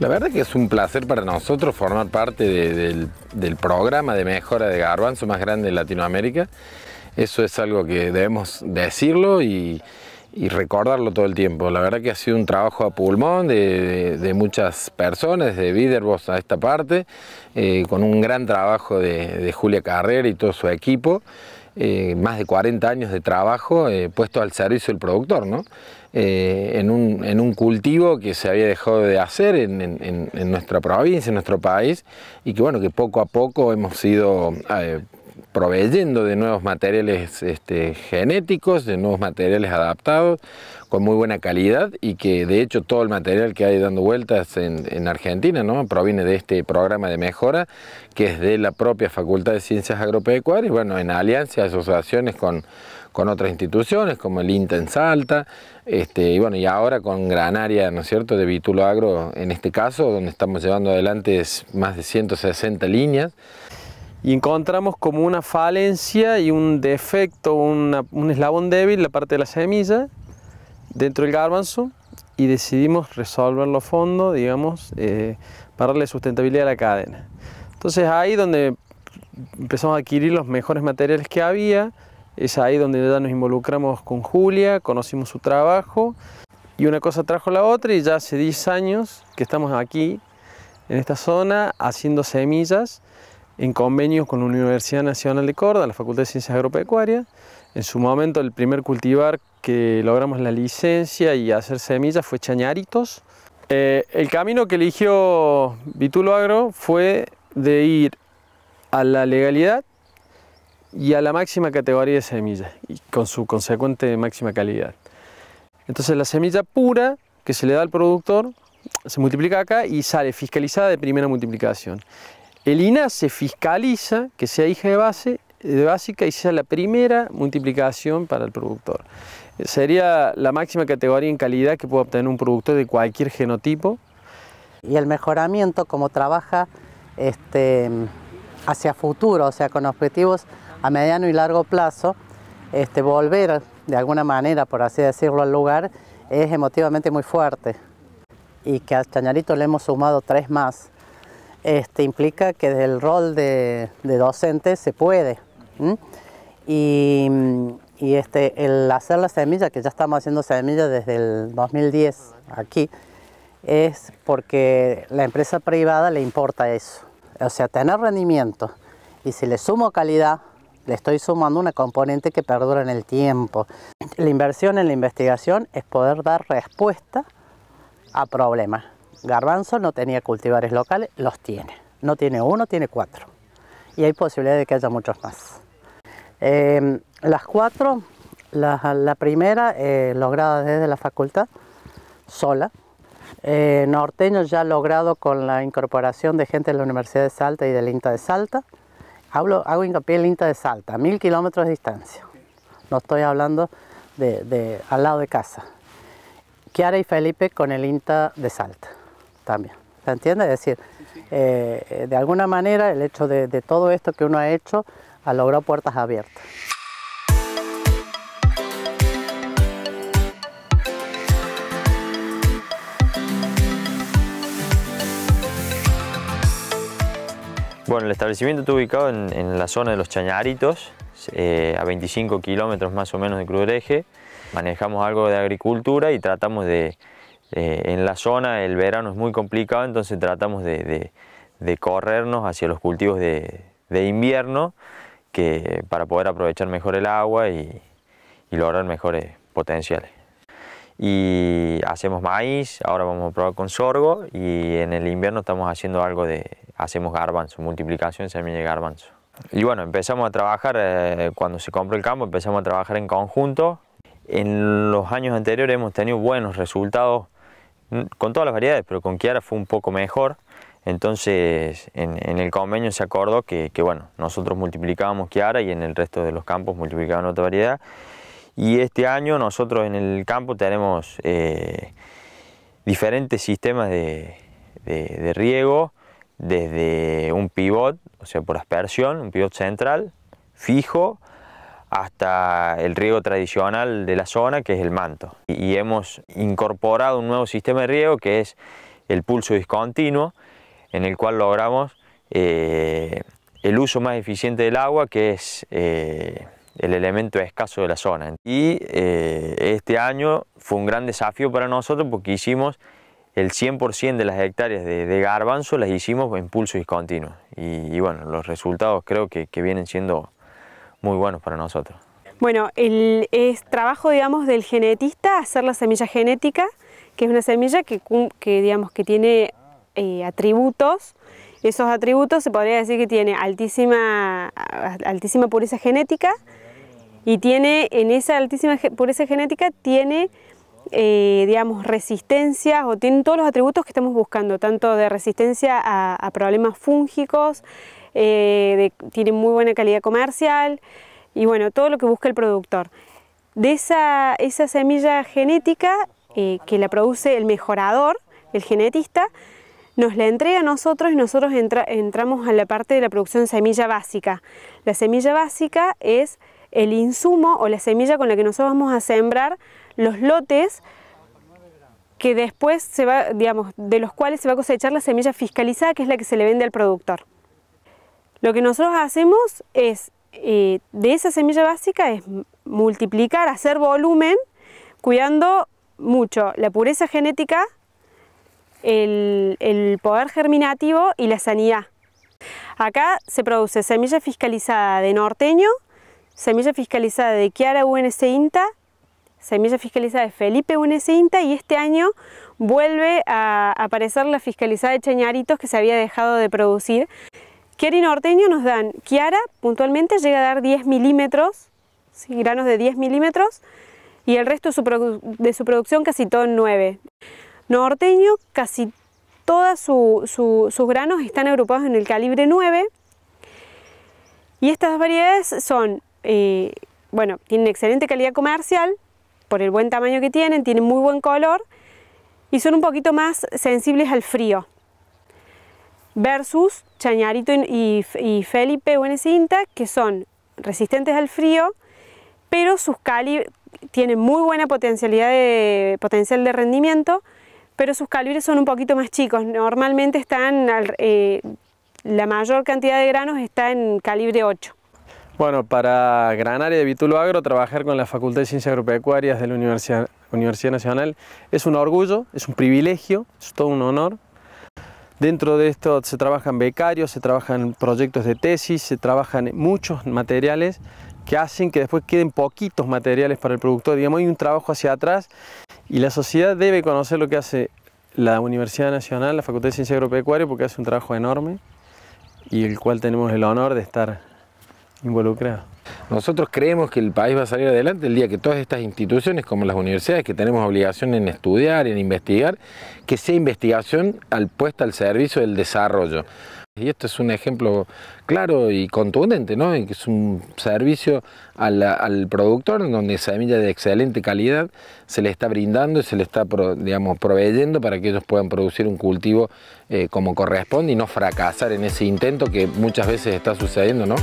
La verdad que es un placer para nosotros formar parte del, programa de mejora de garbanzo más grande de Latinoamérica. Eso es algo que debemos decirlo y, recordarlo todo el tiempo. La verdad que ha sido un trabajo a pulmón de, muchas personas, de Viderbos a esta parte, eh, con un gran trabajo de Julia Carrera y todo su equipo. Eh, más de 40 años de trabajo eh, puesto al servicio del productor, ¿no? Eh, en, un, cultivo que se había dejado de hacer en, nuestra provincia, en nuestro país, y que bueno, que poco a poco hemos ido proveyendo de nuevos materiales este, genéticos, de nuevos materiales adaptados, con muy buena calidad y que de hecho todo el material que hay dando vueltas en, Argentina ¿no? proviene de este programa de mejora que es de la propia Facultad de Ciencias Agropecuarias, bueno, en alianza, asociaciones con, otras instituciones como el INTA en Salta, este, y bueno, y ahora con Granaria, ¿no es cierto?, de Vitulo Agro en este caso, donde estamos llevando adelante más de 160 líneas y encontramos como una falencia y un defecto, un eslabón débil, la parte de la semilla, dentro del garbanzo y decidimos resolverlo a fondo, digamos, eh, para darle sustentabilidad a la cadena. Entonces ahí donde empezamos a adquirir los mejores materiales que había, es ahí donde ya nos involucramos con Julia, conocimos su trabajo y una cosa trajo la otra y ya hace 10 años que estamos aquí en esta zona haciendo semillas en convenios con la Universidad Nacional de Córdoba, la Facultad de Ciencias Agropecuarias. En su momento el primer cultivar que logramos la licencia y hacer semillas fue Chañaritos. Eh, el camino que eligió Vitulo Agro fue de ir a la legalidad y a la máxima categoría de semillas y con su consecuente máxima calidad. Entonces la semilla pura que se le da al productor se multiplica acá y sale fiscalizada de primera multiplicación. El se fiscaliza que sea hija de base de básica y sea la primera multiplicación para el productor. Sería la máxima categoría en calidad que puede obtener un productor de cualquier genotipo. Y el mejoramiento como trabaja este, hacia futuro, o sea, con objetivos a mediano y largo plazo, este, volver de alguna manera, por así decirlo, al lugar es emotivamente muy fuerte. Y que al Chañarito le hemos sumado tres más. Este, implica que del el rol de, docente se puede. Y, este, el hacer la semilla, que ya estamos haciendo semilla desde el 2010 aquí, es porque la empresa privada le importa eso. O sea, tener rendimiento. Y si le sumo calidad, le estoy sumando una componente que perdura en el tiempo. La inversión en la investigación es poder dar respuesta a problemas garbanzo no tenía cultivares locales, los tiene. No tiene uno, tiene cuatro. Y hay posibilidad de que haya muchos más. Em, las cuatro, la, primera eh, lograda desde la facultad, sola. Eh, norteño ya logrado con la incorporación de gente de la Universidad de Salta y del INTA de Salta. Hablo, hago hincapié en el INTA de Salta, a mil kilómetros de distancia. No estoy hablando de al lado de casa. Chiara y Felipe con el INTA de Salta también. ¿Se entiende? Es decir, eh, de alguna manera el hecho de, todo esto que uno ha hecho ha logrado puertas abiertas. Bueno, el establecimiento está ubicado en, la zona de los Chañaritos, eh, a 25 kilómetros más o menos de Eje Manejamos algo de agricultura y tratamos de, eh, en la zona el verano es muy complicado, entonces tratamos de, corrernos hacia los cultivos de, invierno que, para poder aprovechar mejor el agua y, lograr mejores potenciales. Y hacemos maíz, ahora vamos a probar con sorgo y en el invierno estamos haciendo algo de, hacemos garbanzo, multiplicación semilla de garbanzo. Y bueno, empezamos a trabajar, eh, cuando se compró el campo, empezamos a trabajar en conjunto. En los años anteriores hemos tenido buenos resultados Mm, con todas las variedades, pero con Kiara fue un poco mejor. Entonces en, el convenio se acordó que, bueno, nosotros multiplicábamos Kiara y en el resto de los campos multiplicábamos otra variedad. Y este año nosotros en el campo tenemos eh, diferentes sistemas de riego, desde un pivot, o sea, por aspersión, un pivot central, fijo, hasta el riego tradicional de la zona, que es el manto. Y hemos incorporado un nuevo sistema de riego que es el pulso discontinuo, en el cual logramos eh, el uso más eficiente del agua, que es eh, el elemento escaso de la zona. Y eh, este año fue un gran desafío para nosotros porque hicimos el 100% de las hectáreas de, garbanzo las hicimos en pulso discontinuo. Y, bueno, los resultados creo que, que vienen siendo muy buenos para nosotros. Bueno, el, es trabajo, digamos, del genetista hacer la semilla genética, que es una semilla que, que digamos, que tiene eh, atributos. Esos atributos se podría decir que tiene altísima, altísima pureza genética y tiene, en esa altísima pureza genética, tiene eh, digamos, resistencia o tiene todos los atributos que estamos buscando, tanto de resistencia a problemas fúngicos, eh, tiene de, muy buena calidad comercial y bueno, todo lo que busca el productor. De esa, semilla genética eh, que la produce el mejorador, el genetista, nos la entrega a nosotros y nosotros entramos a la parte de la producción semilla básica. La semilla básica es el insumo o la semilla con la que nosotros vamos a sembrar los lotes que después se va, digamos, de los cuales se va a cosechar la semilla fiscalizada, que es la que se le vende al productor. Lo que nosotros hacemos es, eh, de esa semilla básica, es multiplicar, hacer volumen, cuidando mucho la pureza genética, el, poder germinativo y la sanidad. Acá se produce semilla fiscalizada de norteño, semilla fiscalizada de Kiara UNC INTA, semilla fiscalizada de Felipe UNC INTA y este año vuelve a aparecer la fiscalizada de Cheñaritos que se había dejado de producir. Kiara y norteño nos dan, Kiara puntualmente llega a dar 10 milímetros, granos de 10 milímetros, y el resto de su, producción casi todo en 9. Norteño, casi todos sus granos están agrupados en el calibre 9. Y estas variedades son, eh, bueno, tienen excelente calidad comercial, por el buen tamaño que tienen, tienen muy buen color y son un poquito más sensibles al frío versus Chañarito y, Felipe Buenecinta, que son resistentes al frío, pero sus calibres tienen muy buena potencialidad de, potencial de rendimiento, pero sus calibres son un poquito más chicos. Normalmente están, eh, la mayor cantidad de granos está en calibre 8. Bueno, para Granaria de Vitulo Agro, trabajar con la Facultad de Ciencias Agropecuarias de la Universidad Nacional es un orgullo, es un privilegio, es todo un honor Dentro de esto se trabajan becarios, se trabajan proyectos de tesis, se trabajan muchos materiales que hacen que después queden poquitos materiales para el productor. Digamos, hay un trabajo hacia atrás y la sociedad debe conocer lo que hace la Universidad Nacional, la Facultad de Ciencia Agropecuaria, porque hace un trabajo enorme y el cual tenemos el honor de estar involucrado. Nosotros creemos que el país va a salir adelante el día que todas estas instituciones, como las universidades, que tenemos obligación en estudiar, en investigar, que sea investigación al puesta al servicio del desarrollo. Y esto es un ejemplo claro y contundente, ¿no? que es un servicio al, al productor, donde semilla de excelente calidad se le está brindando y se le está, digamos, proveyendo para que ellos puedan producir un cultivo eh, como corresponde y no fracasar en ese intento que muchas veces está sucediendo, ¿no?